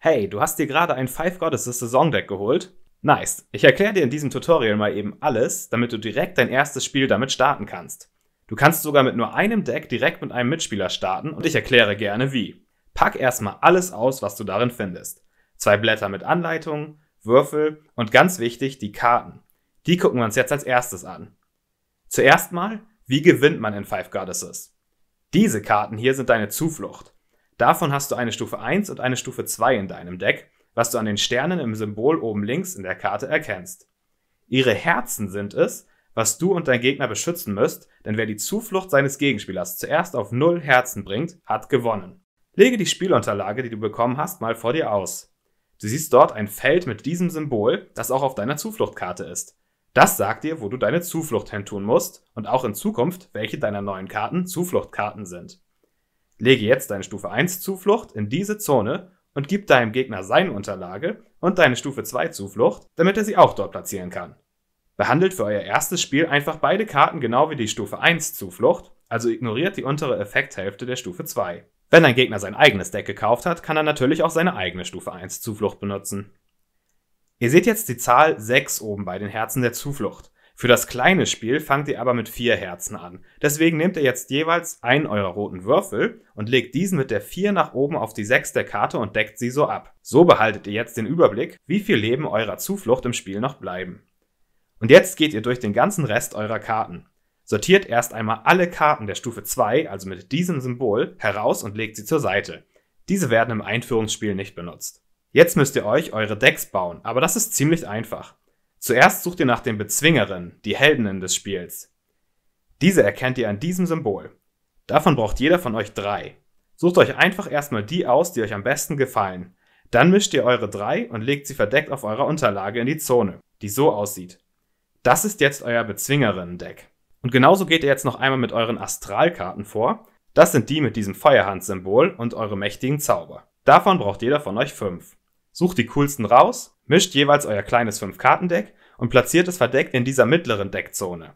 Hey, du hast dir gerade ein Five Goddesses Saison Deck geholt? Nice. Ich erkläre dir in diesem Tutorial mal eben alles, damit du direkt dein erstes Spiel damit starten kannst. Du kannst sogar mit nur einem Deck direkt mit einem Mitspieler starten und ich erkläre gerne wie. Pack erstmal alles aus, was du darin findest. Zwei Blätter mit Anleitung, Würfel und ganz wichtig die Karten. Die gucken wir uns jetzt als erstes an. Zuerst mal, wie gewinnt man in Five Goddesses? Diese Karten hier sind deine Zuflucht. Davon hast du eine Stufe 1 und eine Stufe 2 in deinem Deck, was du an den Sternen im Symbol oben links in der Karte erkennst. Ihre Herzen sind es, was du und dein Gegner beschützen müsst, denn wer die Zuflucht seines Gegenspielers zuerst auf 0 Herzen bringt, hat gewonnen. Lege die Spielunterlage, die du bekommen hast, mal vor dir aus. Du siehst dort ein Feld mit diesem Symbol, das auch auf deiner Zufluchtkarte ist. Das sagt dir, wo du deine Zuflucht hin tun musst und auch in Zukunft, welche deiner neuen Karten Zufluchtkarten sind. Lege jetzt deine Stufe 1 Zuflucht in diese Zone und gib deinem Gegner seine Unterlage und deine Stufe 2 Zuflucht, damit er sie auch dort platzieren kann. Behandelt für euer erstes Spiel einfach beide Karten genau wie die Stufe 1 Zuflucht, also ignoriert die untere Effekthälfte der Stufe 2. Wenn ein Gegner sein eigenes Deck gekauft hat, kann er natürlich auch seine eigene Stufe 1 Zuflucht benutzen. Ihr seht jetzt die Zahl 6 oben bei den Herzen der Zuflucht. Für das kleine Spiel fangt ihr aber mit vier Herzen an. Deswegen nehmt ihr jetzt jeweils einen eurer roten Würfel und legt diesen mit der 4 nach oben auf die 6 der Karte und deckt sie so ab. So behaltet ihr jetzt den Überblick, wie viel Leben eurer Zuflucht im Spiel noch bleiben. Und jetzt geht ihr durch den ganzen Rest eurer Karten. Sortiert erst einmal alle Karten der Stufe 2, also mit diesem Symbol, heraus und legt sie zur Seite. Diese werden im Einführungsspiel nicht benutzt. Jetzt müsst ihr euch eure Decks bauen, aber das ist ziemlich einfach. Zuerst sucht ihr nach den Bezwingerinnen, die Heldinnen des Spiels. Diese erkennt ihr an diesem Symbol. Davon braucht jeder von euch drei. Sucht euch einfach erstmal die aus, die euch am besten gefallen. Dann mischt ihr eure drei und legt sie verdeckt auf eurer Unterlage in die Zone, die so aussieht. Das ist jetzt euer Bezwingerinnen-Deck. Und genauso geht ihr jetzt noch einmal mit euren Astralkarten vor. Das sind die mit diesem Feuerhand-Symbol und eure mächtigen Zauber. Davon braucht jeder von euch fünf. Sucht die coolsten raus Mischt jeweils euer kleines 5-Karten-Deck und platziert es verdeckt in dieser mittleren Deckzone.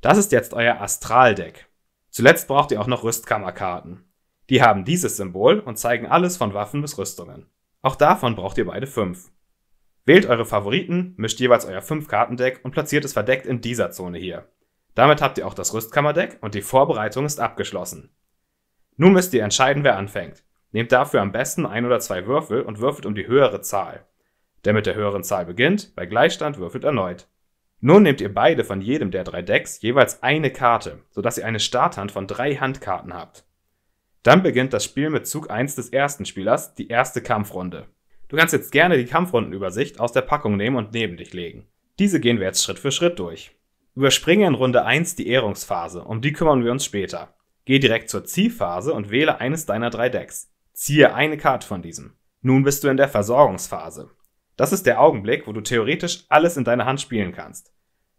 Das ist jetzt euer Astral-Deck. Zuletzt braucht ihr auch noch Rüstkammerkarten. Die haben dieses Symbol und zeigen alles von Waffen bis Rüstungen. Auch davon braucht ihr beide 5. Wählt eure Favoriten, mischt jeweils euer 5-Kartendeck und platziert es verdeckt in dieser Zone hier. Damit habt ihr auch das Rüstkammerdeck und die Vorbereitung ist abgeschlossen. Nun müsst ihr entscheiden, wer anfängt. Nehmt dafür am besten ein oder zwei Würfel und würfelt um die höhere Zahl. Der mit der höheren Zahl beginnt, bei Gleichstand würfelt erneut. Nun nehmt ihr beide von jedem der drei Decks jeweils eine Karte, sodass ihr eine Starthand von drei Handkarten habt. Dann beginnt das Spiel mit Zug 1 des ersten Spielers, die erste Kampfrunde. Du kannst jetzt gerne die Kampfrundenübersicht aus der Packung nehmen und neben dich legen. Diese gehen wir jetzt Schritt für Schritt durch. Überspringe in Runde 1 die Ehrungsphase, um die kümmern wir uns später. Geh direkt zur Ziehphase und wähle eines deiner drei Decks. Ziehe eine Karte von diesem. Nun bist du in der Versorgungsphase. Das ist der Augenblick, wo du theoretisch alles in deine Hand spielen kannst.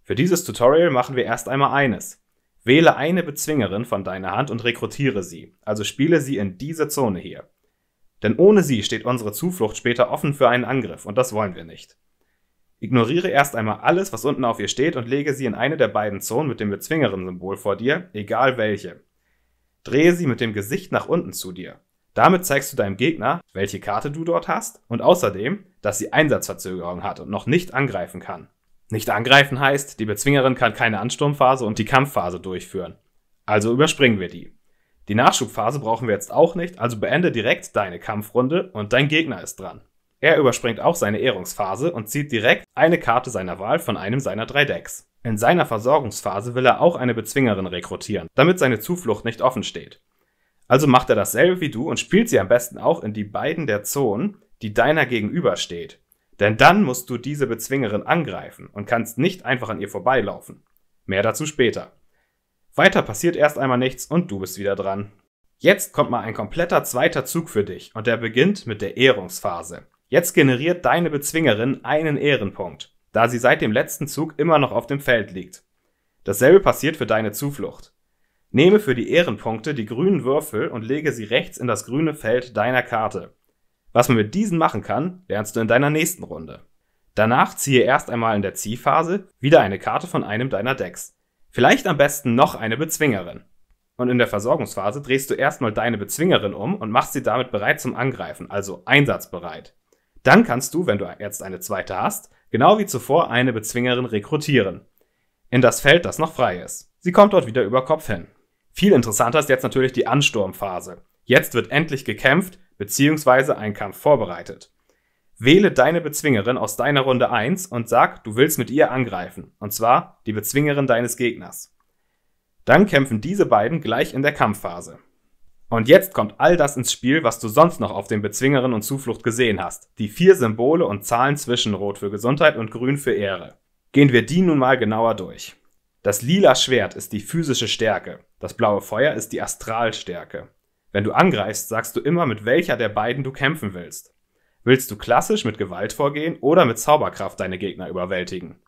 Für dieses Tutorial machen wir erst einmal eines. Wähle eine Bezwingerin von deiner Hand und rekrutiere sie, also spiele sie in diese Zone hier. Denn ohne sie steht unsere Zuflucht später offen für einen Angriff und das wollen wir nicht. Ignoriere erst einmal alles, was unten auf ihr steht und lege sie in eine der beiden Zonen mit dem Bezwingerin-Symbol vor dir, egal welche. Drehe sie mit dem Gesicht nach unten zu dir. Damit zeigst du deinem Gegner, welche Karte du dort hast und außerdem, dass sie Einsatzverzögerung hat und noch nicht angreifen kann. Nicht angreifen heißt, die Bezwingerin kann keine Ansturmphase und die Kampfphase durchführen. Also überspringen wir die. Die Nachschubphase brauchen wir jetzt auch nicht, also beende direkt deine Kampfrunde und dein Gegner ist dran. Er überspringt auch seine Ehrungsphase und zieht direkt eine Karte seiner Wahl von einem seiner drei Decks. In seiner Versorgungsphase will er auch eine Bezwingerin rekrutieren, damit seine Zuflucht nicht offen steht. Also macht er dasselbe wie du und spielt sie am besten auch in die beiden der Zonen, die deiner gegenübersteht. Denn dann musst du diese Bezwingerin angreifen und kannst nicht einfach an ihr vorbeilaufen. Mehr dazu später. Weiter passiert erst einmal nichts und du bist wieder dran. Jetzt kommt mal ein kompletter zweiter Zug für dich und der beginnt mit der Ehrungsphase. Jetzt generiert deine Bezwingerin einen Ehrenpunkt, da sie seit dem letzten Zug immer noch auf dem Feld liegt. Dasselbe passiert für deine Zuflucht. Nehme für die Ehrenpunkte die grünen Würfel und lege sie rechts in das grüne Feld deiner Karte. Was man mit diesen machen kann, lernst du in deiner nächsten Runde. Danach ziehe erst einmal in der Ziehphase wieder eine Karte von einem deiner Decks. Vielleicht am besten noch eine Bezwingerin. Und in der Versorgungsphase drehst du erstmal deine Bezwingerin um und machst sie damit bereit zum Angreifen, also einsatzbereit. Dann kannst du, wenn du jetzt eine zweite hast, genau wie zuvor eine Bezwingerin rekrutieren. In das Feld, das noch frei ist. Sie kommt dort wieder über Kopf hin. Viel interessanter ist jetzt natürlich die Ansturmphase. Jetzt wird endlich gekämpft bzw. ein Kampf vorbereitet. Wähle deine Bezwingerin aus deiner Runde 1 und sag, du willst mit ihr angreifen, und zwar die Bezwingerin deines Gegners. Dann kämpfen diese beiden gleich in der Kampfphase. Und jetzt kommt all das ins Spiel, was du sonst noch auf den Bezwingerinnen und Zuflucht gesehen hast. Die vier Symbole und Zahlen zwischen Rot für Gesundheit und Grün für Ehre. Gehen wir die nun mal genauer durch. Das lila Schwert ist die physische Stärke, das blaue Feuer ist die Astralstärke. Wenn du angreifst, sagst du immer, mit welcher der beiden du kämpfen willst. Willst du klassisch mit Gewalt vorgehen oder mit Zauberkraft deine Gegner überwältigen?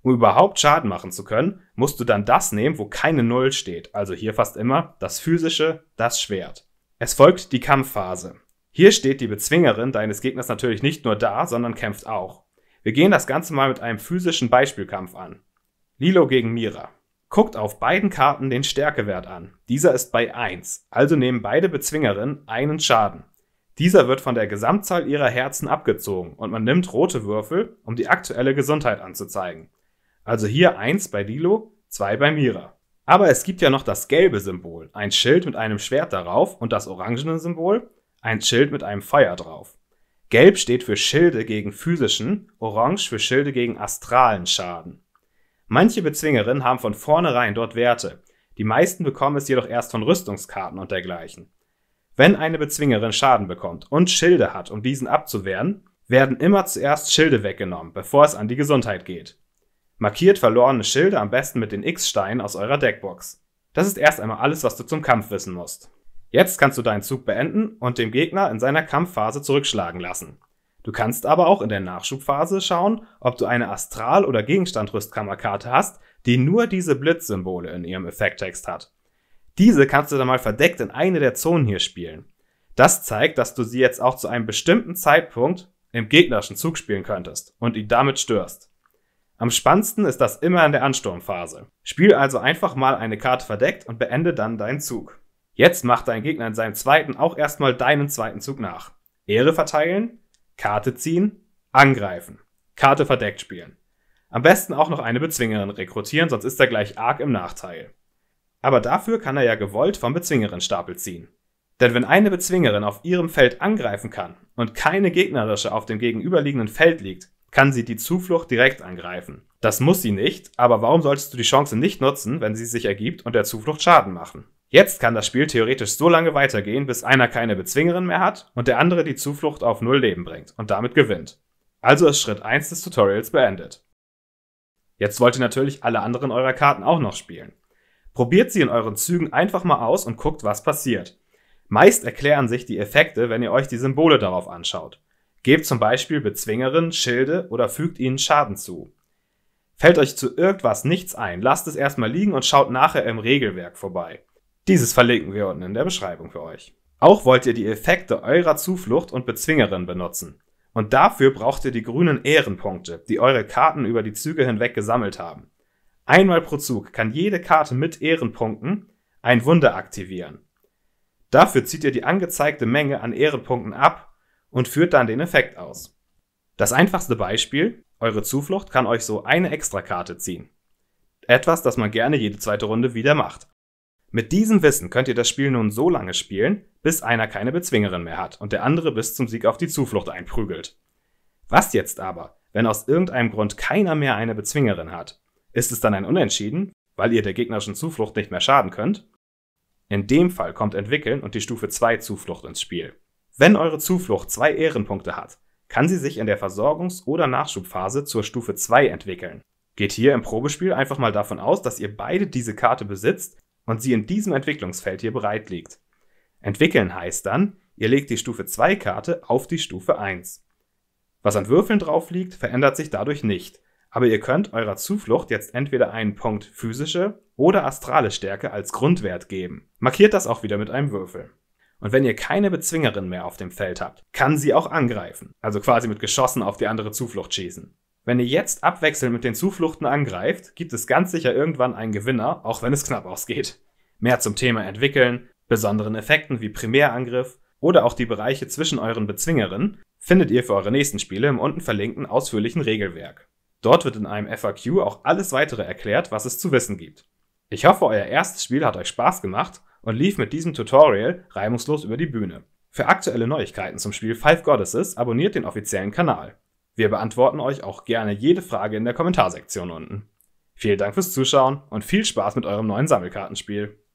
Um überhaupt Schaden machen zu können, musst du dann das nehmen, wo keine Null steht, also hier fast immer das physische, das Schwert. Es folgt die Kampfphase. Hier steht die Bezwingerin deines Gegners natürlich nicht nur da, sondern kämpft auch. Wir gehen das Ganze mal mit einem physischen Beispielkampf an. Lilo gegen Mira. Guckt auf beiden Karten den Stärkewert an. Dieser ist bei 1, also nehmen beide Bezwingerinnen einen Schaden. Dieser wird von der Gesamtzahl ihrer Herzen abgezogen und man nimmt rote Würfel, um die aktuelle Gesundheit anzuzeigen. Also hier 1 bei Lilo, 2 bei Mira. Aber es gibt ja noch das gelbe Symbol, ein Schild mit einem Schwert darauf und das orangene Symbol, ein Schild mit einem Feuer drauf. Gelb steht für Schilde gegen physischen, orange für Schilde gegen astralen Schaden. Manche Bezwingerinnen haben von vornherein dort Werte. Die meisten bekommen es jedoch erst von Rüstungskarten und dergleichen. Wenn eine Bezwingerin Schaden bekommt und Schilde hat, um diesen abzuwehren, werden immer zuerst Schilde weggenommen, bevor es an die Gesundheit geht. Markiert verlorene Schilde am besten mit den X-Steinen aus eurer Deckbox. Das ist erst einmal alles, was du zum Kampf wissen musst. Jetzt kannst du deinen Zug beenden und dem Gegner in seiner Kampfphase zurückschlagen lassen. Du kannst aber auch in der Nachschubphase schauen, ob du eine Astral- oder Gegenstand-Rüstkammerkarte hast, die nur diese Blitzsymbole in ihrem Effekttext hat. Diese kannst du dann mal verdeckt in eine der Zonen hier spielen. Das zeigt, dass du sie jetzt auch zu einem bestimmten Zeitpunkt im gegnerischen Zug spielen könntest und ihn damit störst. Am spannendsten ist das immer in der Ansturmphase. Spiel also einfach mal eine Karte verdeckt und beende dann deinen Zug. Jetzt macht dein Gegner in seinem zweiten auch erstmal deinen zweiten Zug nach. Ehre verteilen, Karte ziehen, angreifen, Karte verdeckt spielen. Am besten auch noch eine Bezwingerin rekrutieren, sonst ist er gleich arg im Nachteil. Aber dafür kann er ja gewollt vom Bezwingerin-Stapel ziehen. Denn wenn eine Bezwingerin auf ihrem Feld angreifen kann und keine gegnerische auf dem gegenüberliegenden Feld liegt, kann sie die Zuflucht direkt angreifen. Das muss sie nicht, aber warum solltest du die Chance nicht nutzen, wenn sie sich ergibt und der Zuflucht Schaden machen? Jetzt kann das Spiel theoretisch so lange weitergehen, bis einer keine Bezwingerin mehr hat und der andere die Zuflucht auf null Leben bringt und damit gewinnt. Also ist Schritt 1 des Tutorials beendet. Jetzt wollt ihr natürlich alle anderen eurer Karten auch noch spielen. Probiert sie in euren Zügen einfach mal aus und guckt, was passiert. Meist erklären sich die Effekte, wenn ihr euch die Symbole darauf anschaut. Gebt zum Beispiel Bezwingerin, Schilde oder fügt ihnen Schaden zu. Fällt euch zu irgendwas nichts ein, lasst es erstmal liegen und schaut nachher im Regelwerk vorbei. Dieses verlinken wir unten in der Beschreibung für euch. Auch wollt ihr die Effekte eurer Zuflucht und Bezwingerin benutzen. Und dafür braucht ihr die grünen Ehrenpunkte, die eure Karten über die Züge hinweg gesammelt haben. Einmal pro Zug kann jede Karte mit Ehrenpunkten ein Wunder aktivieren. Dafür zieht ihr die angezeigte Menge an Ehrenpunkten ab und führt dann den Effekt aus. Das einfachste Beispiel, eure Zuflucht kann euch so eine Extrakarte ziehen. Etwas, das man gerne jede zweite Runde wieder macht. Mit diesem Wissen könnt ihr das Spiel nun so lange spielen, bis einer keine Bezwingerin mehr hat und der andere bis zum Sieg auf die Zuflucht einprügelt. Was jetzt aber, wenn aus irgendeinem Grund keiner mehr eine Bezwingerin hat? Ist es dann ein Unentschieden, weil ihr der gegnerischen Zuflucht nicht mehr schaden könnt? In dem Fall kommt Entwickeln und die Stufe 2 Zuflucht ins Spiel. Wenn eure Zuflucht zwei Ehrenpunkte hat, kann sie sich in der Versorgungs- oder Nachschubphase zur Stufe 2 entwickeln. Geht hier im Probespiel einfach mal davon aus, dass ihr beide diese Karte besitzt und sie in diesem Entwicklungsfeld hier bereitlegt. Entwickeln heißt dann, ihr legt die Stufe 2 Karte auf die Stufe 1. Was an Würfeln drauf liegt, verändert sich dadurch nicht, aber ihr könnt eurer Zuflucht jetzt entweder einen Punkt physische oder astrale Stärke als Grundwert geben. Markiert das auch wieder mit einem Würfel. Und wenn ihr keine Bezwingerin mehr auf dem Feld habt, kann sie auch angreifen, also quasi mit Geschossen auf die andere Zuflucht schießen. Wenn ihr jetzt abwechselnd mit den Zufluchten angreift, gibt es ganz sicher irgendwann einen Gewinner, auch wenn es knapp ausgeht. Mehr zum Thema entwickeln, besonderen Effekten wie Primärangriff oder auch die Bereiche zwischen euren Bezwingerinnen findet ihr für eure nächsten Spiele im unten verlinkten ausführlichen Regelwerk. Dort wird in einem FAQ auch alles weitere erklärt, was es zu wissen gibt. Ich hoffe, euer erstes Spiel hat euch Spaß gemacht und lief mit diesem Tutorial reibungslos über die Bühne. Für aktuelle Neuigkeiten zum Spiel Five Goddesses abonniert den offiziellen Kanal. Wir beantworten euch auch gerne jede Frage in der Kommentarsektion unten. Vielen Dank fürs Zuschauen und viel Spaß mit eurem neuen Sammelkartenspiel.